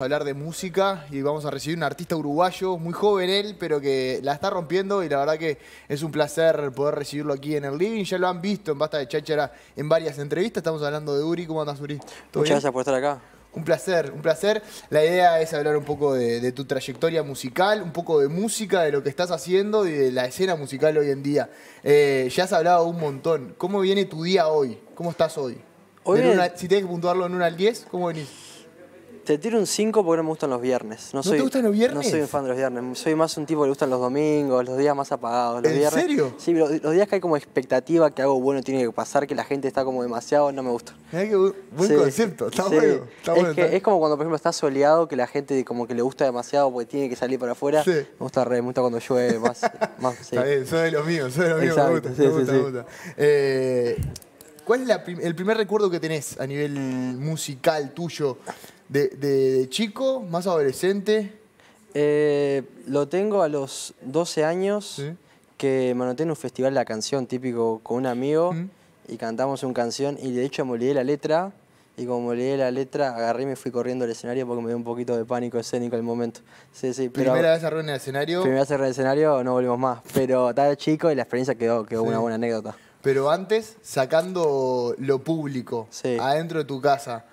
a hablar de música y vamos a recibir un artista uruguayo, muy joven él, pero que la está rompiendo y la verdad que es un placer poder recibirlo aquí en el living. Ya lo han visto en Basta de Cháchara en varias entrevistas, estamos hablando de Uri. ¿Cómo andas, Uri? Muchas gracias por estar acá. Un placer, un placer. La idea es hablar un poco de, tu trayectoria musical, un poco de música, de lo que estás haciendo y de la escena musical hoy en día. Eh, ya has hablado un montón. ¿Cómo viene tu día hoy? ¿Cómo estás hoy? si tienes que puntuarlo en 1 al 10, ¿cómo venís? Te tiro un 5 porque no me gustan los viernes. No, soy, te gustan los viernes? No soy un fan de los viernes. Soy más un tipo que le gustan los domingos, los días más apagados. Los ¿En serio? Sí, pero los días que hay como expectativa que algo bueno tiene que pasar, que la gente está como demasiado, no me gusta. que buen concierto concepto, está bueno. es, es como cuando, por ejemplo, está soleado, que la gente como que le gusta demasiado porque tiene que salir para afuera. Sí. Me gusta re, me gusta cuando llueve más. más sí. Está bien, soy de los míos, soy de los míos, me gusta, me gusta, eh, ¿Cuál es el primer recuerdo que tenés a nivel musical tuyo de, chico, más adolescente? Eh, lo tengo a los 12 años, que me anoté en un festival de la canción típico con un amigo y cantamos una canción y de hecho me olvidé la letra y como olvidé la letra, agarré y me fui corriendo al escenario porque me dio un poquito de pánico escénico el momento. Sí, sí, pero primera vez arriba en el escenario. Primera vez el escenario, no volvimos más. Pero estaba chico y la experiencia quedó, quedó una buena anécdota. Pero antes, sacando lo público, adentro de tu casa,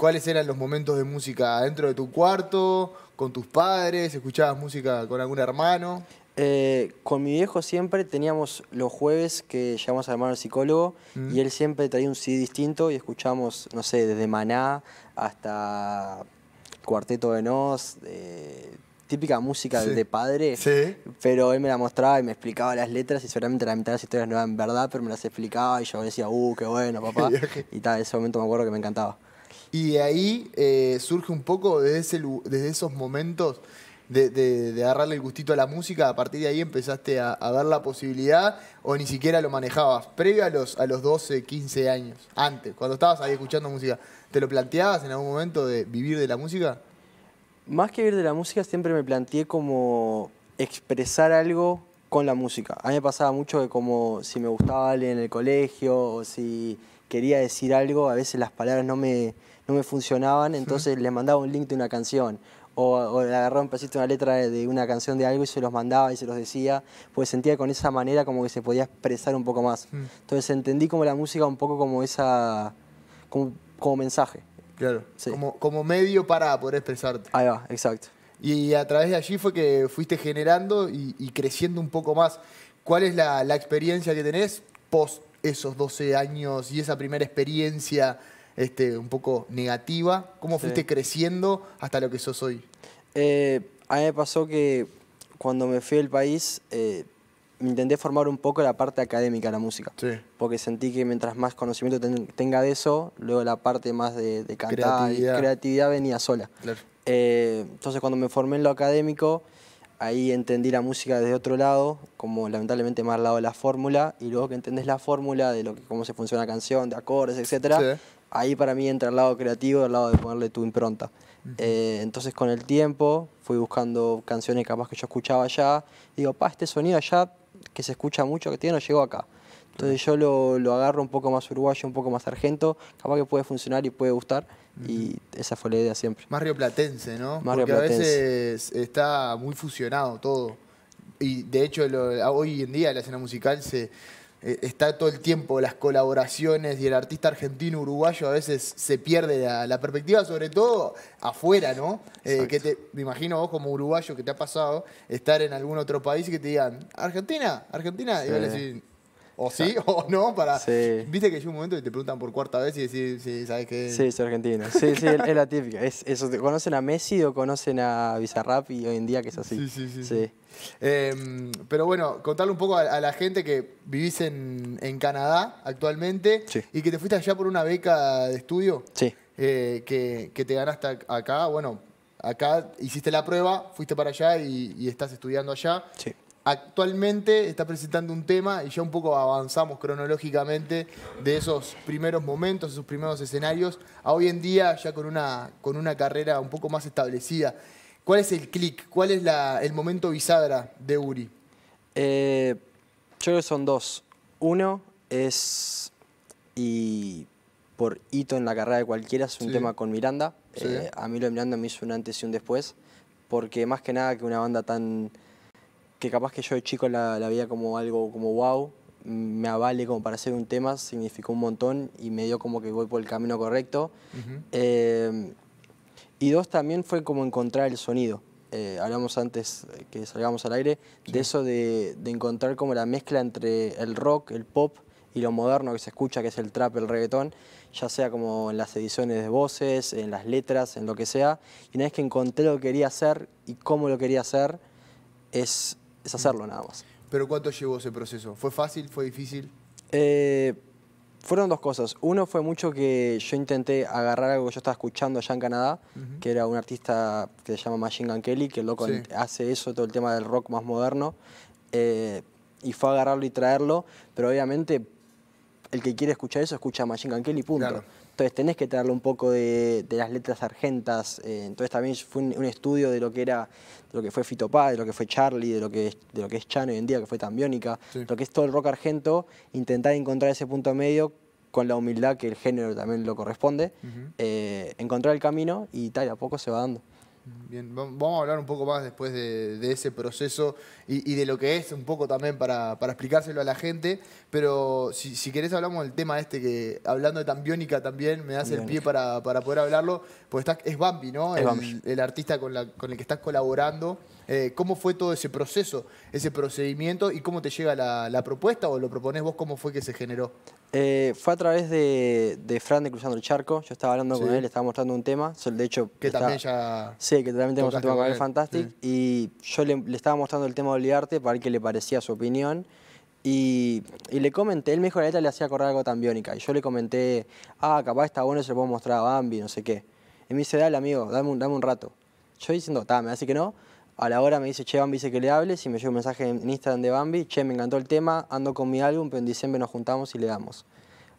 ¿Cuáles eran los momentos de música? ¿Dentro de tu cuarto? ¿Con tus padres? ¿Escuchabas música con algún hermano? Eh, con mi viejo siempre teníamos los jueves que llamamos al hermano psicólogo mm. y él siempre traía un CD distinto y escuchamos, no sé, desde Maná hasta Cuarteto de Nos, eh, típica música de padre, sí. pero él me la mostraba y me explicaba las letras y seguramente la mitad de las historias no eran verdad, pero me las explicaba y yo decía, uh, qué bueno, papá. y tal, ese momento me acuerdo que me encantaba. Y de ahí eh, surge un poco desde, esos momentos de, agarrarle el gustito a la música, a partir de ahí empezaste a, dar ver la posibilidad o ni siquiera lo manejabas, previo a los, a los 12, 15 años, antes, cuando estabas ahí escuchando música, ¿te lo planteabas en algún momento de vivir de la música? Más que vivir de la música, siempre me planteé como expresar algo con la música. A mí me pasaba mucho que como si me gustaba alguien en el colegio o si quería decir algo, a veces las palabras no me, no me funcionaban, entonces le les mandaba un link de una canción. O, le agarraba un pedacito de una letra de una canción de algo y se los mandaba y se los decía, pues sentía con esa manera como que se podía expresar un poco más. Mm. Entonces entendí como la música un poco como esa, como, como mensaje. Claro, como, medio para poder expresarte. Ahí va, exacto. Y a través de allí fue que fuiste generando y, creciendo un poco más. ¿Cuál es la, la experiencia que tenés post esos 12 años y esa primera experiencia este, un poco negativa. ¿Cómo fuiste creciendo hasta lo que sos hoy? Eh, a mí me pasó que cuando me fui del país eh, intenté formar un poco la parte académica de la música. Porque sentí que mientras más conocimiento tenga de eso, luego la parte más de, de creatividad. y creatividad venía sola. Eh, entonces cuando me formé en lo académico, ahí entendí la música desde otro lado, como lamentablemente más al lado de la fórmula, y luego que entendés la fórmula de lo que, cómo se funciona la canción, de acordes, etc., ahí para mí entra el lado creativo, el lado de ponerle tu impronta. Eh, entonces con el tiempo fui buscando canciones capaz que yo escuchaba allá, digo, pa, este sonido allá que se escucha mucho que tiene, no llegó acá. Entonces yo lo, agarro un poco más uruguayo, un poco más sargento, capaz que puede funcionar y puede gustar. Y esa fue la idea siempre. Más rioplatense, ¿no? Más Porque a veces está muy fusionado todo. Y de hecho hoy en día la escena musical se, eh, está todo el tiempo las colaboraciones y el artista argentino uruguayo a veces se pierde la, perspectiva, sobre todo afuera, ¿no? Eh, que te, me imagino vos como uruguayo que te ha pasado estar en algún otro país y que te digan, Argentina, Argentina, y o sí o no, para. Viste que llega un momento y te preguntan por cuarta vez y decís, sí, sabes que. Sí, es argentino. Sí, sí, es la típica. Es, conocen a Messi o conocen a Bizarrap y hoy en día que es así. Sí, sí, sí. Em, pero bueno, contarle un poco a, la gente que vivís en, Canadá actualmente y que te fuiste allá por una beca de estudio. Sí. Eh, que, que te ganaste acá, bueno, acá hiciste la prueba, fuiste para allá y, y estás estudiando allá. Sí actualmente está presentando un tema y ya un poco avanzamos cronológicamente de esos primeros momentos, esos primeros escenarios, a hoy en día ya con una, con una carrera un poco más establecida. ¿Cuál es el clic? ¿Cuál es el momento bisagra de Uri? Eh, yo creo que son dos. Uno es, y por hito en la carrera de cualquiera, es un tema con Miranda. Eh, a mí lo de Miranda me hizo un antes y un después, porque más que nada que una banda tan que capaz que yo de chico la, veía como algo como wow, me avale como para hacer un tema, significó un montón y me dio como que voy por el camino correcto. Eh, y dos, también fue como encontrar el sonido. Eh, hablamos antes eh, que salgamos al aire, de eso de, de, encontrar como la mezcla entre el rock, el pop y lo moderno que se escucha, que es el trap, el reggaetón, ya sea como en las ediciones de voces, en las letras, en lo que sea. Y una vez que encontré lo que quería hacer y cómo lo quería hacer, es, hacerlo nada más. ¿Pero cuánto llevó ese proceso? ¿Fue fácil? ¿Fue difícil? Eh, fueron dos cosas. Uno fue mucho que yo intenté agarrar algo que yo estaba escuchando allá en Canadá, que era un artista que se llama Machine Gun Kelly, que loco hace eso, todo el tema del rock más moderno. Eh, y fue agarrarlo y traerlo, pero obviamente el que quiere escuchar eso escucha Machine Gun Kelly, punto. Entonces tenés que traerle un poco de, las letras argentas. Eh, entonces también fue un, estudio de lo que era, de lo que fue Fitopá, de lo que fue Charlie, de lo que, es, de lo que es Chano hoy en día, que fue Tambiónica, lo que es todo el rock argento, intentar encontrar ese punto medio con la humildad que el género también lo corresponde, eh, encontrar el camino y tal, a poco se va dando. Bien, vamos a hablar un poco más después de, ese proceso y, de lo que es, un poco también para, explicárselo a la gente. Pero si, querés hablamos del tema este que, hablando de Tambiónica también, me das el pie para, poder hablarlo, pues es Bambi, ¿no? el, artista con, el que estás colaborando. Eh, ¿Cómo fue todo ese proceso, ese procedimiento y cómo te llega la, la propuesta o lo propones vos? ¿Cómo fue que se generó? Eh, fue a través de, de, Fran de Cruzando el Charco. Yo estaba hablando con él, le estaba mostrando un tema. De hecho, que también ya. Sí, que también tenemos un tema con él, Fantastic. Y yo le, estaba mostrando el tema de Oliarte para ver qué le parecía su opinión. Y, le comenté, él me dijo la neta le hacía acordar algo tan biónica. Y yo le comenté, ah, capaz está bueno, se lo puedo mostrar a Bambi, no sé qué. Y me dice, dale, amigo, dame un, dame un rato. Yo diciendo, dame, así que no a la hora me dice, che, Bambi dice que le hables y me llega un mensaje en Instagram de Bambi, che, me encantó el tema, ando con mi álbum, pero en diciembre nos juntamos y le damos.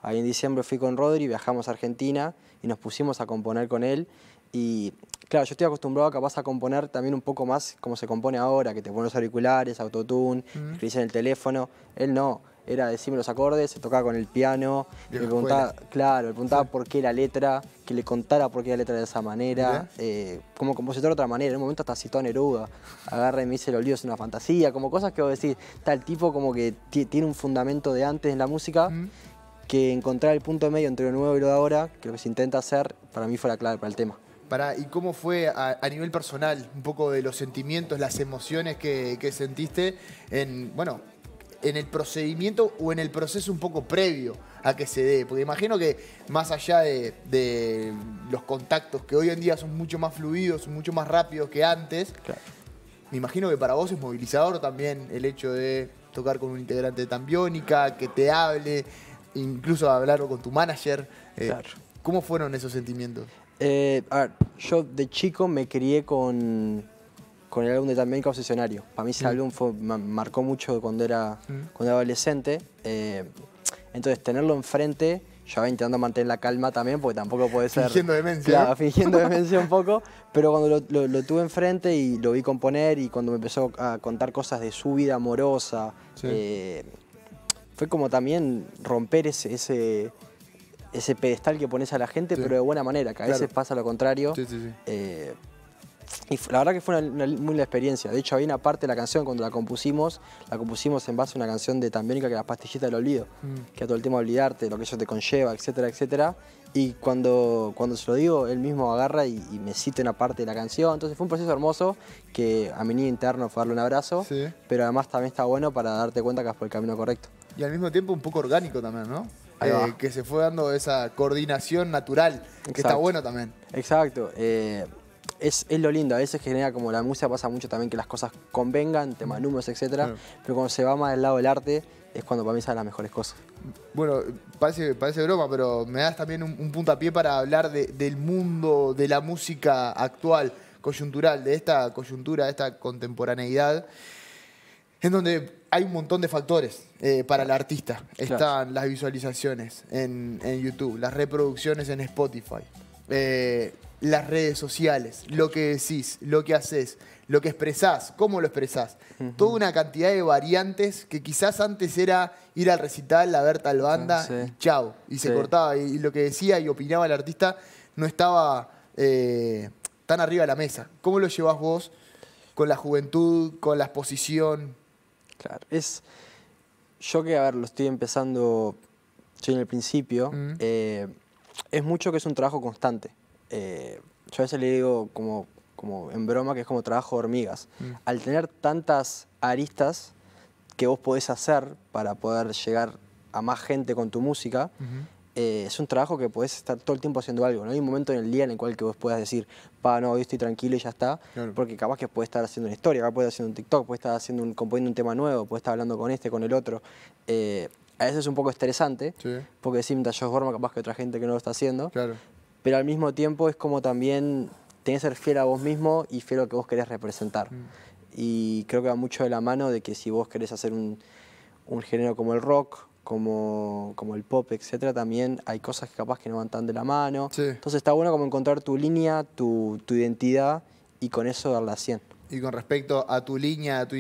Ahí en diciembre fui con Rodri, viajamos a Argentina y nos pusimos a componer con él. Y claro, yo estoy acostumbrado a capaz a componer también un poco más como se compone ahora, que te pones auriculares, autotune, mm. escribís en el teléfono. Él no era decirme los acordes, se tocaba con el piano, me preguntaba, claro, me preguntaba por qué la letra, que le contara por qué la letra de esa manera, eh, como compositor de otra manera, en un momento hasta citó a Neruda, agarra y me dice, el olvido es una fantasía, como cosas que vos decís, tal tipo como que tiene un fundamento de antes en la música, que encontrar el punto medio entre lo nuevo y lo de ahora, que lo que se intenta hacer, para mí fue la clave para el tema. Para, ¿Y cómo fue a, nivel personal, un poco de los sentimientos, las emociones que, que sentiste en, bueno, en el procedimiento o en el proceso un poco previo a que se dé. Porque imagino que más allá de, los contactos que hoy en día son mucho más fluidos, mucho más rápidos que antes, me imagino que para vos es movilizador también el hecho de tocar con un integrante de Tambiónica, que te hable, incluso hablar con tu manager. Eh, ¿Cómo fueron esos sentimientos? Eh, a ver, yo de chico me crié con con el álbum de También Obsesionario. Para mí ese mm. álbum marcó mucho cuando era, mm. adolescente. Eh, entonces, tenerlo enfrente, yo intentando mantener la calma también, porque tampoco puede ser... Fingiendo demencia. fingiendo demencia un poco. Pero cuando lo, tuve enfrente y lo vi componer y cuando me empezó a contar cosas de su vida amorosa, eh, fue como también romper ese, pedestal que pones a la gente, pero de buena manera, que a veces pasa lo contrario. Sí, sí, sí. Eh, y la verdad que fue una, muy buena experiencia. De hecho, había una parte de la canción cuando la compusimos, la compusimos en base a una canción de Tambérica que la Pastillita del Olvido, mm. que a todo el tema de olvidarte, lo que eso te conlleva, etcétera, etcétera. Y cuando, cuando se lo digo, él mismo agarra y, me cita una parte de la canción. Entonces fue un proceso hermoso que a mi niño interno fue darle un abrazo, pero además también está bueno para darte cuenta que vas por el camino correcto. Y al mismo tiempo un poco orgánico también, ¿no? Eh, que se fue dando esa coordinación natural, que está bueno también. Exacto. Eh, es, lo lindo, a veces genera como la música, pasa mucho también que las cosas convengan, temas mm. números, etc. Pero cuando se va más del lado del arte, es cuando para mí salen las mejores cosas. Bueno, parece, parece broma, pero me das también un, puntapié para hablar del mundo de la música actual, coyuntural, de esta coyuntura, de esta contemporaneidad, en donde hay un montón de factores eh, para el artista. Están las visualizaciones en, en YouTube, las reproducciones en Spotify, eh, las redes sociales, lo que decís, lo que haces, lo que expresás, cómo lo expresás. Toda una cantidad de variantes que quizás antes era ir al recital, a ver tal banda, y chau, y se cortaba. Y, lo que decía y opinaba el artista no estaba eh, tan arriba de la mesa. ¿Cómo lo llevas vos con la juventud, con la exposición? Claro, es. Yo que, a ver, lo estoy empezando, yo en el principio es mucho que es un trabajo constante. Eh, yo a veces le digo como, como en broma que es como trabajo de hormigas. Mm. Al tener tantas aristas que vos podés hacer para poder llegar a más gente con tu música, eh, es un trabajo que podés estar todo el tiempo haciendo algo. No hay un momento en el día en el cual que vos puedas decir, pa, no, hoy estoy tranquilo y ya está, porque capaz que puedes estar haciendo una historia, capaz puedes estar haciendo un TikTok, puedes estar haciendo un, componiendo un tema nuevo, puedes estar hablando con este, con el otro. Eh, a veces es un poco estresante, porque decimos yo forma capaz que otra gente que no lo está haciendo, pero al mismo tiempo es como también tenés que ser fiel a vos mismo y fiel a lo que vos querés representar. Mm. Y creo que va mucho de la mano de que si vos querés hacer un, género como el rock, como, como el pop, etcétera, también hay cosas que capaz que no van tan de la mano. Entonces está bueno como encontrar tu línea, tu, identidad y con eso darle a 100. Y con respecto a tu línea, a tu,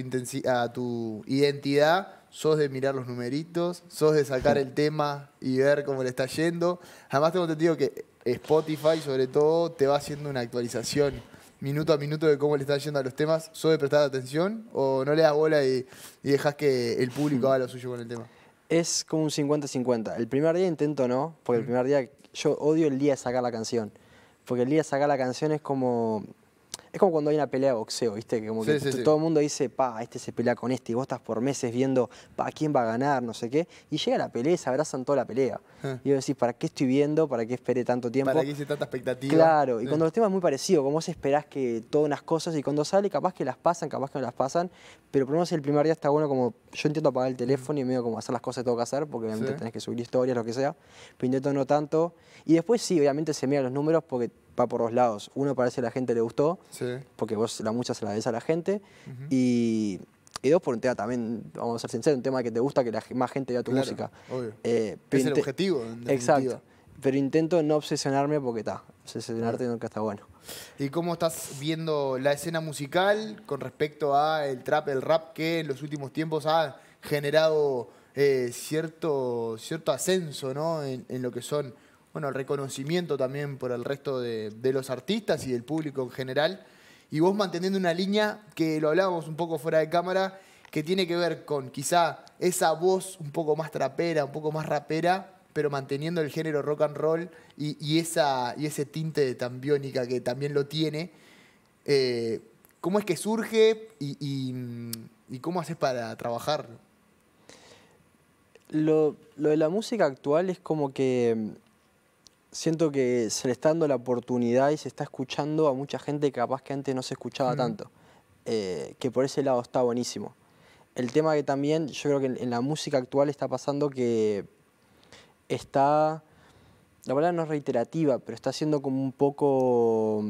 a tu identidad, sos de mirar los numeritos, sos de sacar el tema y ver cómo le está yendo. Además tengo entendido que Spotify sobre todo te va haciendo una actualización minuto a minuto de cómo le está yendo a los temas. ¿Sos de prestar atención o no le das bola y, y dejas que el público haga lo suyo con el tema? Es como un 50-50. El primer día intento no, porque el mm. primer día yo odio el día de sacar la canción. Porque el día de sacar la canción es como es como cuando hay una pelea de boxeo, ¿viste? Que como que todo el mundo dice, pa, este se pelea con este, y vos estás por meses viendo, pa, quién va a ganar, no sé qué. Y llega la pelea y se abrazan toda la pelea. Ah. Y vos decís, ¿para qué estoy viendo? ¿Para qué esperé tanto tiempo? ¿Para qué hice tanta expectativa? Claro, y cuando los temas es muy parecido, como vos esperás que todas unas cosas, y cuando sale, capaz que las pasan, capaz que no las pasan, pero por lo menos el primer día está bueno, como yo intento apagar el mm. teléfono y medio como hacer las cosas que tengo que hacer, porque obviamente tenés que subir historias, lo que sea, pero intento no tanto. Y después sí, obviamente se miran los números porque va por dos lados. Uno parece que a la gente le gustó, porque vos la mucha se la des a la gente, y, dos por un tema también, vamos a ser sinceros, un tema que te gusta que la, más gente vea tu música. Obvio. Eh, es el objetivo. exacto. Pero intento no obsesionarme porque está, obsesionarte nunca está bueno. ¿Y cómo estás viendo la escena musical con respecto a el trap, el rap que en los últimos tiempos ha generado eh, cierto, cierto ascenso ¿no? en lo que son bueno, el reconocimiento también por el resto de, los artistas y del público en general. Y vos manteniendo una línea que lo hablábamos un poco fuera de cámara, que tiene que ver con quizá esa voz un poco más trapera, un poco más rapera, pero manteniendo el género rock and roll y, esa, y ese tinte tan biónica que también lo tiene. Eh, ¿Cómo es que surge y, cómo haces para trabajar? Lo, lo de la música actual es como que siento que se le está dando la oportunidad y se está escuchando a mucha gente que capaz que antes no se escuchaba mm. tanto, eh, que por ese lado está buenísimo. El tema que también yo creo que en, la música actual está pasando que está, la palabra no es reiterativa, pero está siendo como un poco...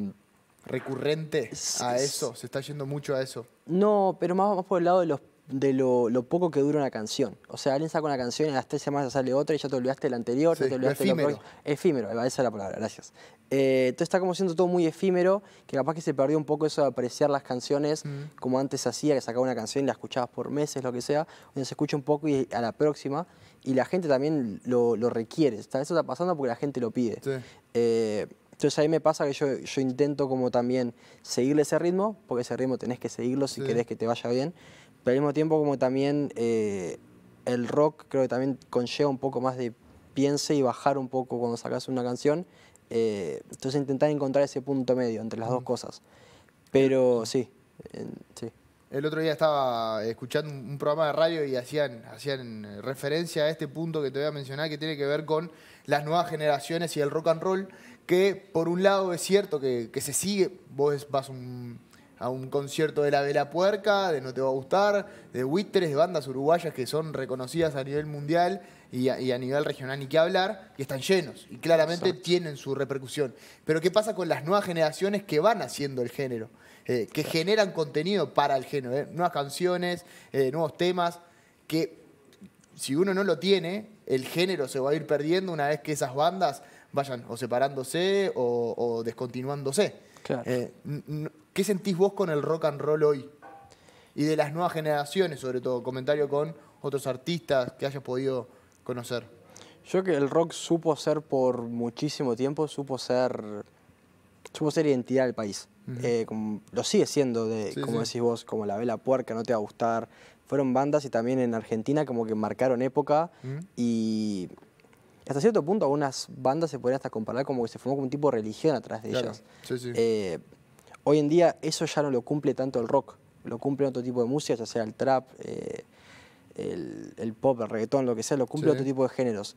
Recurrente a eso, se está yendo mucho a eso. No, pero más, más por el lado de los de lo, poco que dura una canción. O sea, alguien saca una canción y en las tres semanas sale otra y ya te olvidaste de la anterior, sí, efímero. esa es la palabra, gracias. Eh, entonces está como siendo todo muy efímero, que capaz que se perdió un poco eso de apreciar las canciones como antes hacía, que sacaba una canción y la escuchabas por meses, lo que sea, donde se escucha un poco y a la próxima. Y la gente también lo, requiere. Está, eso está pasando porque la gente lo pide. Entonces Eh, entonces ahí me pasa que yo, yo, intento como también seguirle ese ritmo, porque ese ritmo tenés que seguirlo si querés que te vaya bien, pero al mismo tiempo como también eh, el rock creo que también conlleva un poco más de piense y bajar un poco cuando sacas una canción. Eh, entonces intentar encontrar ese punto medio entre las dos cosas. Pero sí, El otro día estaba escuchando un programa de radio y hacían, hacían referencia a este punto que te voy a mencionar que tiene que ver con las nuevas generaciones y el rock and roll, que por un lado es cierto que se sigue, vos vas un a un concierto de La Vela Puerca, de No Te Va a Gustar, de Buitres, de bandas uruguayas que son reconocidas a nivel mundial y a, nivel regional ni qué hablar, y están llenos, y claramente tienen su repercusión. Pero ¿qué pasa con las nuevas generaciones que van haciendo el género? Eh, que generan contenido para el género, eh, nuevas canciones, eh, nuevos temas, que si uno no lo tiene, el género se va a ir perdiendo una vez que esas bandas vayan o separándose o, descontinuándose. Claro. ¿Qué sentís vos con el rock and roll hoy? Y de las nuevas generaciones, sobre todo, comentario con otros artistas que hayas podido conocer. Yo que el rock supo ser por muchísimo tiempo, supo ser, supo ser identidad del país. Eh, lo sigue siendo, de, como decís vos, como La Vela Puerca, No Te Va a Gustar. Fueron bandas y también en Argentina como que marcaron época y hasta cierto punto algunas bandas se podrían hasta comparar como que se formó como un tipo de religión atrás de ellas. Eh, Hoy en día eso ya no lo cumple tanto el rock, lo cumple otro tipo de música, ya sea el trap, eh, el, pop, el reggaetón, lo que sea, lo cumple otro tipo de géneros.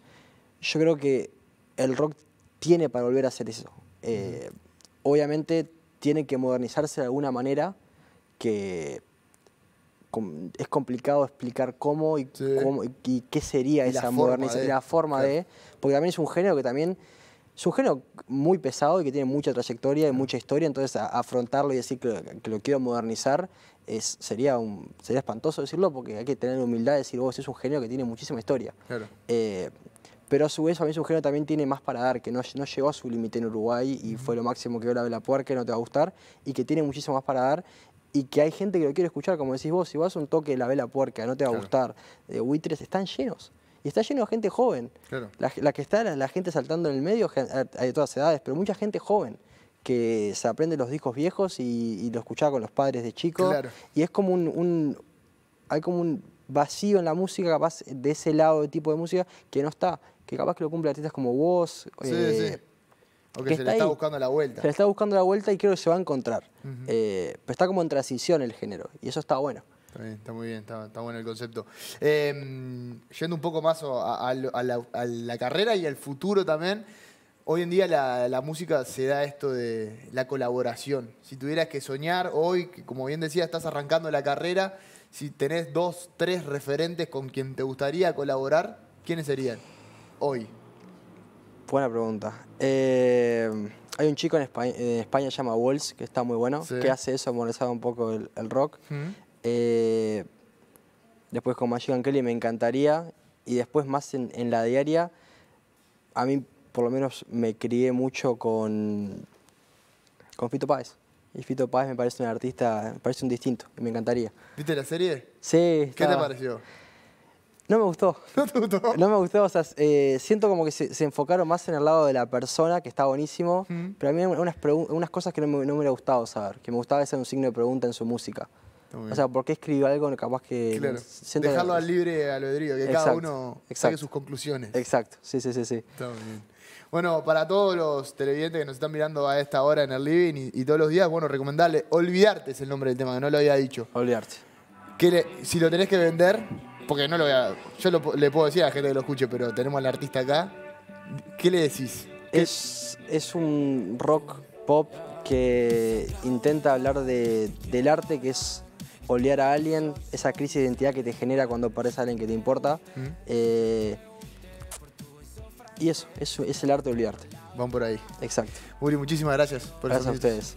Yo creo que el rock tiene para volver a hacer eso. Eh, obviamente tiene que modernizarse de alguna manera que es complicado explicar cómo y, qué sería esa modernización, la forma de, porque también es un género que también es un género muy pesado y que tiene mucha trayectoria y mucha historia, entonces afrontarlo y decir que, lo quiero modernizar es, sería, un, sería espantoso decirlo porque hay que tener humildad y decir, vos, oh, es un género que tiene muchísima historia. Claro. Eh, pero a su vez, a mí su género también tiene más para dar, que no, no llegó a su límite en Uruguay y fue lo máximo que vio la Vela Puerca, no te va a gustar, y que tiene muchísimo más para dar y que hay gente que lo quiere escuchar, como decís vos, si vas a un toque de la Vela Puerca, no te va a gustar, de buitres, están llenos. Y está lleno de gente joven. La, que está, la, gente saltando en el medio, hay de todas edades, pero mucha gente joven que se aprende los discos viejos y, lo escuchaba con los padres de chicos Y es como un, Hay como un vacío en la música, capaz de ese lado de tipo de música que no está. Que capaz que lo cumple artistas como vos. Sí, eh, sí. O que, se le está buscando la vuelta. Se le está buscando la vuelta y creo que se va a encontrar. Eh, pero está como en transición el género. Y eso está bueno. Está, muy bien, está, bueno el concepto. Em, yendo un poco más a, la, carrera y al futuro también, hoy en día la, música se da esto de la colaboración. Si tuvieras que soñar hoy, como bien decía, estás arrancando la carrera, si tenés dos, tres referentes con quien te gustaría colaborar, ¿quiénes serían hoy? Buena pregunta. Em, hay un chico en España, en España que se llama Walls, que está muy bueno, que hace eso, amorizado un poco el, rock. Eh, después con Magic and Kelly me encantaría. Y después más en, la diaria, a mí por lo menos me crié mucho con, con Fito Páez. Y Fito Páez me parece un artista, me parece un distinto y me encantaría. ¿Viste la serie? Sí. ¿Qué te pareció? No me gustó. ¿No te gustó? No me gustó, eh, siento como que se, enfocaron más en el lado de la persona, que está buenísimo, pero a mí hay unas, cosas que no me, no me hubiera gustado saber, que me gustaba hacer un signo de pregunta en su música. O sea, ¿por qué escribió algo capaz que... Claro. Dejarlo al libre albedrío, que cada uno saque sus conclusiones. Exacto, sí, sí, sí. sí. Está bien. Bueno, para todos los televidentes que nos están mirando a esta hora en el living y, todos los días, bueno, recomendarle Olvidarte es el nombre del tema, que no lo había dicho. Olvidarte. si lo tenés que vender, porque no lo voy a... Yo le puedo decir a la gente que lo escuche, pero tenemos al artista acá. ¿Qué le decís? Es, es un rock pop que intenta hablar de, del arte que es olear a alguien, esa crisis de identidad que te genera cuando parece a alguien que te importa. Eh, y eso, es el arte de olvidarte. Van por ahí. Exacto. Uri, muchísimas gracias por Gracias a ustedes.